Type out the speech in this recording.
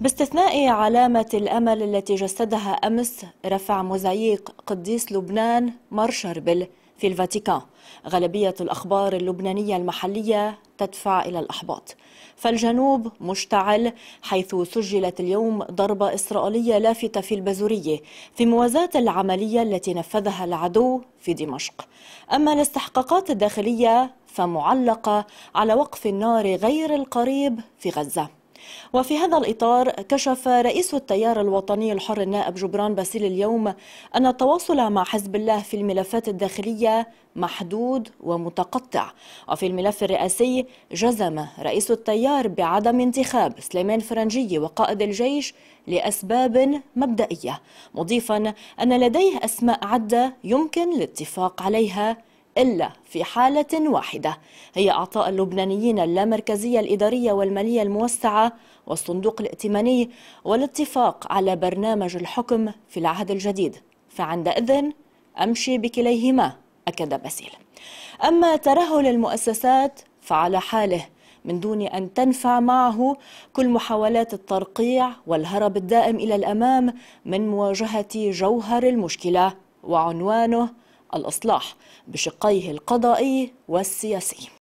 باستثناء علامة الأمل التي جسدها أمس رفع مزاييق قديس لبنان مار شربل في الفاتيكان غالبية الأخبار اللبنانية المحلية تدفع إلى الأحباط فالجنوب مشتعل حيث سجلت اليوم ضربة إسرائيلية لافتة في البزورية في موازاة العملية التي نفذها العدو في دمشق أما الاستحقاقات الداخلية فمعلقة على وقف النار غير القريب في غزة وفي هذا الإطار كشف رئيس التيار الوطني الحر النائب جبران باسيل اليوم أن التواصل مع حزب الله في الملفات الداخلية محدود ومتقطع وفي الملف الرئاسي جزم رئيس التيار بعدم انتخاب سليمان فرنجي وقائد الجيش لأسباب مبدئية مضيفا أن لديه أسماء عدة يمكن الاتفاق عليها إلا في حالة واحدة هي أعطاء اللبنانيين اللامركزية الإدارية والمالية الموسعة والصندوق الائتماني والاتفاق على برنامج الحكم في العهد الجديد فعندئذ أمشي بكليهما أكد باسيل أما ترهل المؤسسات فعلى حاله من دون أن تنفع معه كل محاولات الترقيع والهرب الدائم إلى الأمام من مواجهة جوهر المشكلة وعنوانه الإصلاح بشقيه القضائي والسياسي